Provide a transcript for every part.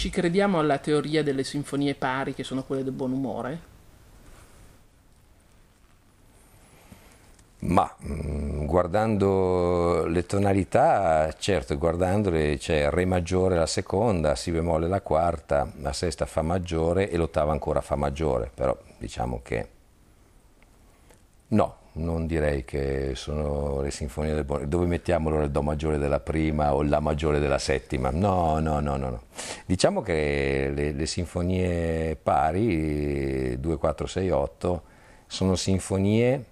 Ci crediamo alla teoria delle sinfonie pari, che sono quelle del buon umore? Ma mm, guardando le tonalità, certo, guardandole c'è Re maggiore la seconda, Si bemolle la quarta, la sesta Fa maggiore e l'ottava ancora Fa maggiore, però diciamo che no, non direi che sono le sinfonie del Bonelli. Dove mettiamo allora il Do maggiore della prima o La maggiore della settima? No, no, no, no. no. Diciamo che le, le, sinfonie pari, 2, 4, 6, 8, sono sinfonie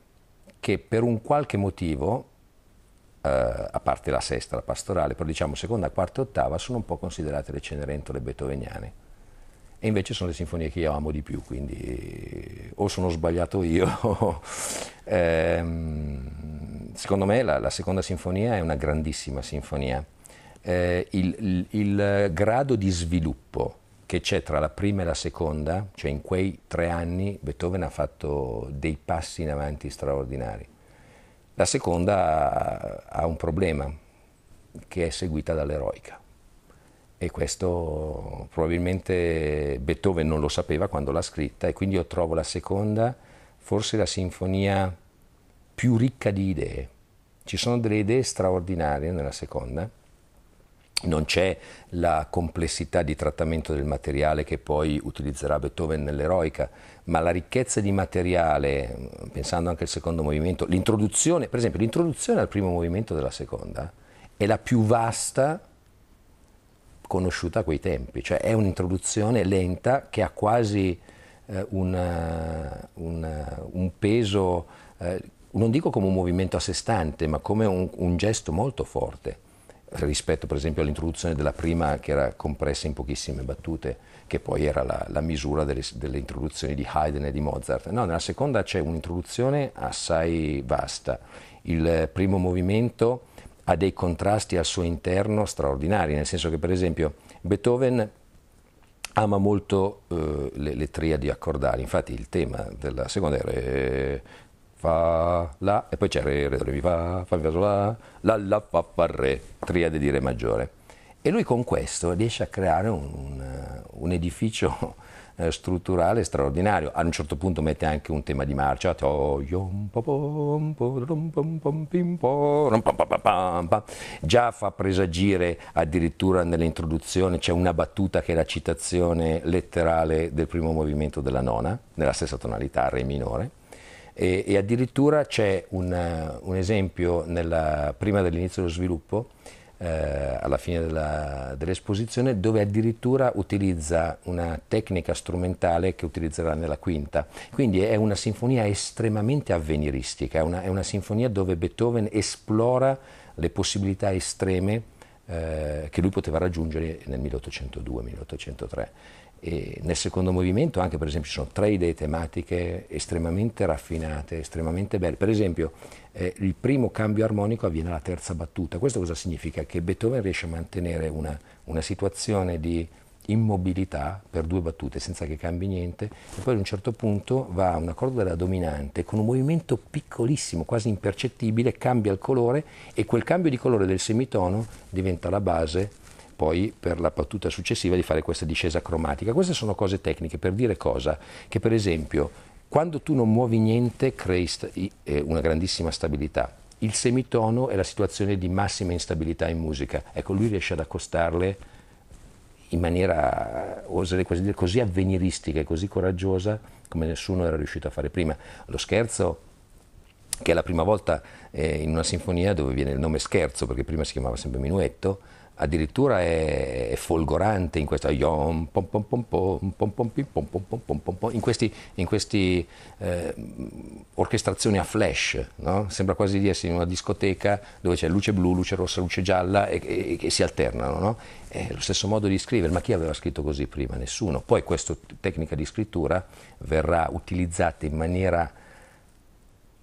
che per un qualche motivo, eh, a parte la sesta, la pastorale, però diciamo seconda, quarta e ottava, sono un po' considerate le Cenerentole beethoveniane e invece sono le sinfonie che io amo di più, quindi o sono sbagliato io, ehm, secondo me la, la, seconda sinfonia è una grandissima sinfonia. Eh, il, il, il grado di sviluppo che c'è tra la prima e la seconda, cioè in quei tre anni Beethoven ha fatto dei passi in avanti straordinari. La seconda ha un problema che è seguita dall'eroica e questo probabilmente Beethoven non lo sapeva quando l'ha scritta e quindi io trovo la seconda forse la sinfonia più ricca di idee. Ci sono delle idee straordinarie nella seconda, non c'è la complessità di trattamento del materiale che poi utilizzerà Beethoven nell'eroica, ma la ricchezza di materiale, pensando anche al secondo movimento, l'introduzione, per esempio l'introduzione al primo movimento della seconda è la più vasta conosciuta a quei tempi, cioè è un'introduzione lenta che ha quasi eh, una, eh, una, eh, un, peso, eh, non dico come un movimento a sé stante, ma come un, un gesto molto forte rispetto per esempio all'introduzione della prima che era compressa in pochissime battute, che poi era la, la misura delle, delle, introduzioni di Haydn e di Mozart. No, nella seconda c'è un'introduzione assai vasta. Il primo movimento ha dei contrasti al suo interno straordinari, nel senso che per esempio Beethoven ama molto eh, le, le, triadi accordali, infatti il tema della seconda è re, fa la e poi c'è re, re, re, mi fa, fa mi fa la, la la fa fa re, triade di re maggiore. E lui con questo riesce a creare un, un, eh, un edificio eh, strutturale straordinario. A un certo punto mette anche un tema di marcia. Già fa presagire addirittura nell'introduzione, c'è una battuta che è la citazione letterale del primo movimento della nona, nella stessa tonalità, re minore. E, e addirittura c'è un, eh, un esempio nella, prima dell'inizio dello sviluppo eh, alla fine della, dell'esposizione dove addirittura utilizza una tecnica strumentale che utilizzerà nella quinta. Quindi è una sinfonia estremamente avveniristica, è una, è una sinfonia dove Beethoven esplora le possibilità estreme eh, che lui poteva raggiungere nel 1802-1803. E nel secondo movimento anche per esempio ci sono tre idee tematiche estremamente raffinate, estremamente belle. Per esempio eh, il primo cambio armonico avviene alla terza battuta. Questo cosa significa? Che Beethoven riesce a mantenere una, una situazione di immobilità per due battute senza che cambi niente e poi ad un certo punto va a una corda della dominante con un movimento piccolissimo, quasi impercettibile, cambia il colore e quel cambio di colore del semitono diventa la base poi per la battuta successiva di fare questa discesa cromatica. Queste sono cose tecniche per dire cosa? Che per esempio quando tu non muovi niente crei una grandissima stabilità. Il semitono è la situazione di massima instabilità in musica, ecco lui riesce ad accostarle in maniera, oserei quasi dire, così avveniristica e così coraggiosa come nessuno era riuscito a fare prima. Lo scherzo che è la prima volta eh, in una sinfonia dove viene il nome scherzo, perché prima si chiamava sempre minuetto, addirittura è, è folgorante in questa in questi, in questi eh, orchestrazioni a flash, no? sembra quasi di essere in una discoteca dove c'è luce blu, luce rossa, luce gialla e, e, e si alternano, no? è lo stesso modo di scrivere, ma chi aveva scritto così prima? Nessuno, poi questa tecnica di scrittura verrà utilizzata in maniera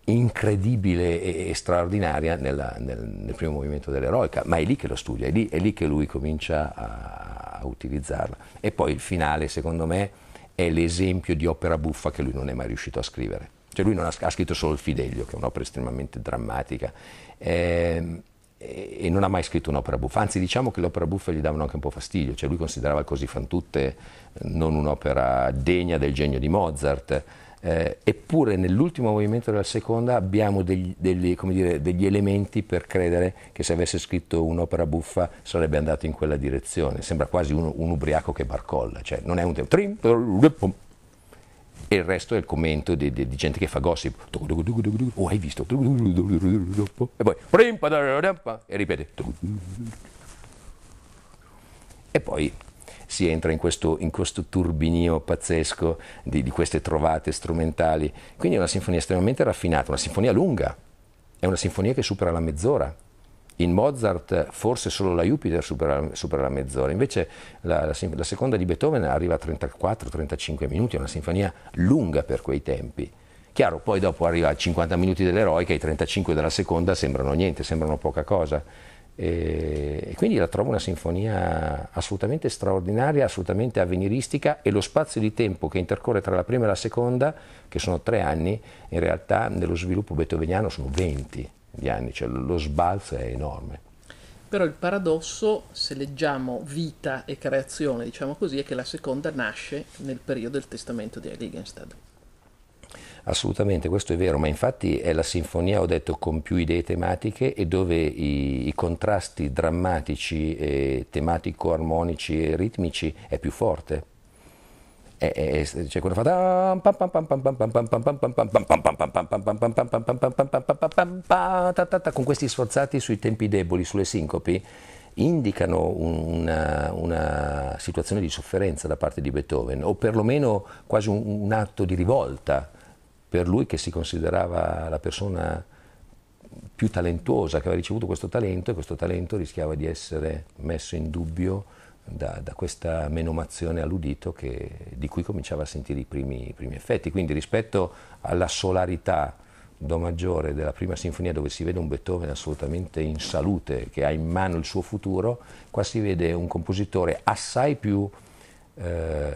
incredibile e straordinaria nella, nel, nel, primo movimento dell'eroica, ma è lì che lo studia, è lì, è lì che lui comincia a, a, utilizzarla. E poi il finale, secondo me, è l'esempio di opera buffa che lui non è mai riuscito a scrivere. Cioè lui non ha, ha scritto solo il Fidelio, che è un'opera estremamente drammatica, eh, e non ha mai scritto un'opera buffa, anzi diciamo che l'opera buffa gli davano anche un po' fastidio, cioè lui considerava così fan tutte non un'opera degna del genio di Mozart, eh, eppure nell'ultimo movimento della seconda abbiamo degli, degli, dire, degli, elementi per credere che se avesse scritto un'opera buffa sarebbe andato in quella direzione. Sembra quasi un, un ubriaco che barcolla, cioè non è un trim, e il resto è il commento di, di, di gente che fa gossip. Oh, hai visto? E poi e ripete. E poi si entra in questo, in questo turbinio pazzesco di, di queste trovate strumentali. Quindi è una sinfonia estremamente raffinata, una sinfonia lunga, è una sinfonia che supera la mezz'ora. In Mozart forse solo la Jupiter supera, supera la mezz'ora, invece la, la, la, seconda di Beethoven arriva a 34-35 minuti, è una sinfonia lunga per quei tempi. Chiaro, poi dopo arriva a 50 minuti dell'eroica, i 35 della seconda sembrano niente, sembrano poca cosa. E quindi la trovo una sinfonia assolutamente straordinaria, assolutamente avveniristica e lo spazio di tempo che intercorre tra la prima e la seconda, che sono tre anni, in realtà nello sviluppo beethoveniano sono venti gli anni, cioè lo sbalzo è enorme. Però il paradosso, se leggiamo vita e creazione, diciamo così, è che la seconda nasce nel periodo del testamento di Heiligenstadt. Assolutamente, questo è vero, ma infatti è la sinfonia, ho detto, con più idee tematiche e dove i, i contrasti drammatici, e tematico-armonici e ritmici è più forte. E, e, e, cioè quando fa con questi sforzati sui tempi deboli, sulle sincopi, indicano una, una situazione di sofferenza da parte di Beethoven, o perlomeno quasi un, un atto di rivolta per lui che si considerava la persona più talentuosa, che aveva ricevuto questo talento e questo talento rischiava di essere messo in dubbio da, da questa menomazione all'udito che, di cui cominciava a sentire i primi, i primi effetti. Quindi rispetto alla solarità Do maggiore della prima sinfonia dove si vede un Beethoven assolutamente in salute, che ha in mano il suo futuro, qua si vede un compositore assai più eh,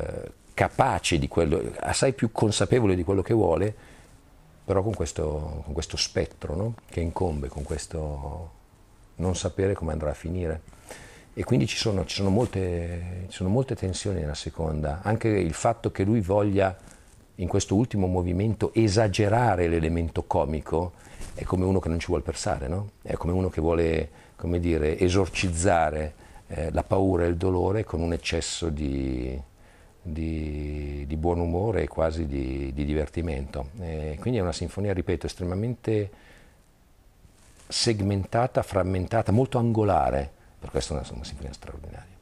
capace di quello, assai più consapevole di quello che vuole, però con questo, con questo spettro no? che incombe, con questo non sapere come andrà a finire. E quindi ci sono, ci sono, molte, ci sono molte tensioni nella seconda, anche il fatto che lui voglia in questo ultimo movimento esagerare l'elemento comico è come uno che non ci vuole persare, no? è come uno che vuole come dire, esorcizzare eh, la paura e il dolore con un eccesso di, di, di buon umore e quasi di, di divertimento. E eh, quindi è una sinfonia, ripeto, estremamente segmentata, frammentata, molto angolare, per questo è una, una sinfonia straordinaria.